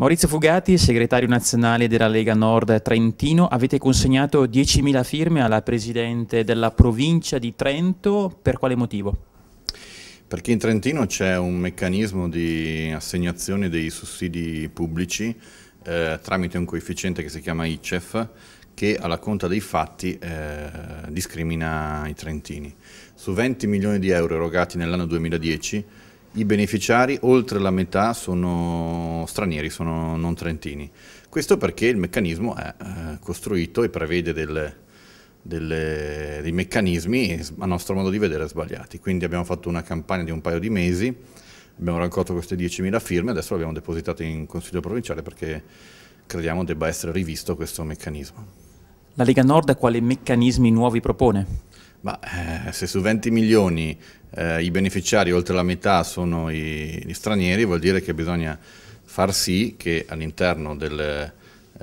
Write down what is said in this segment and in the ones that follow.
Maurizio Fugati, segretario nazionale della Lega Nord Trentino, avete consegnato 10.000 firme alla Presidente della provincia di Trento, per quale motivo? Perché in Trentino c'è un meccanismo di assegnazione dei sussidi pubblici eh, tramite un coefficiente che si chiama ICEF che alla conta dei fatti eh, discrimina i trentini. Su 20 milioni di euro erogati nell'anno 2010 i beneficiari, oltre la metà, sono stranieri, sono non trentini. Questo perché il meccanismo è eh, costruito e prevede delle, delle, dei meccanismi, a nostro modo di vedere, sbagliati. Quindi abbiamo fatto una campagna di un paio di mesi, abbiamo raccolto queste 10.000 firme, adesso le abbiamo depositate in Consiglio Provinciale perché crediamo debba essere rivisto questo meccanismo. La Lega Nord quali meccanismi nuovi propone? Ma eh, se su 20 milioni eh, i beneficiari oltre la metà sono i, gli stranieri, vuol dire che bisogna far sì che all'interno eh,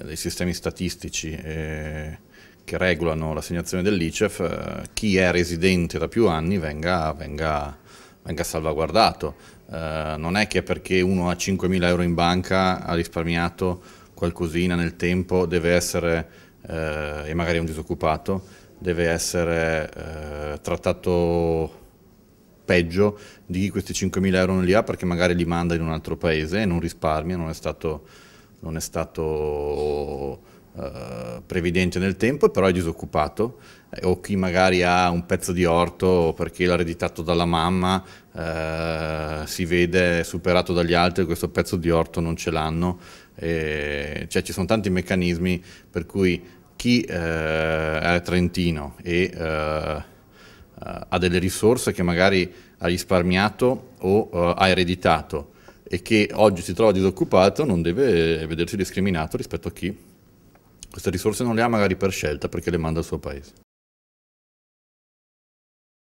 dei sistemi statistici eh, che regolano l'assegnazione dell'ICEF, eh, chi è residente da più anni venga, venga, venga salvaguardato. Eh, non è che perché uno ha 5.000 euro in banca ha risparmiato qualcosina nel tempo, deve essere e magari è un disoccupato, deve essere eh, trattato peggio di chi questi 5.000 euro non li ha perché magari li manda in un altro paese e non risparmia, non è stato, non è stato eh, previdente nel tempo, però è disoccupato, eh, o chi magari ha un pezzo di orto perché l'ha ereditato dalla mamma, eh, si vede superato dagli altri, questo pezzo di orto non ce l'hanno, cioè ci sono tanti meccanismi per cui chi eh, è trentino e eh, ha delle risorse che magari ha risparmiato o eh, ha ereditato e che oggi si trova disoccupato non deve vedersi discriminato rispetto a chi queste risorse non le ha magari per scelta perché le manda al suo paese.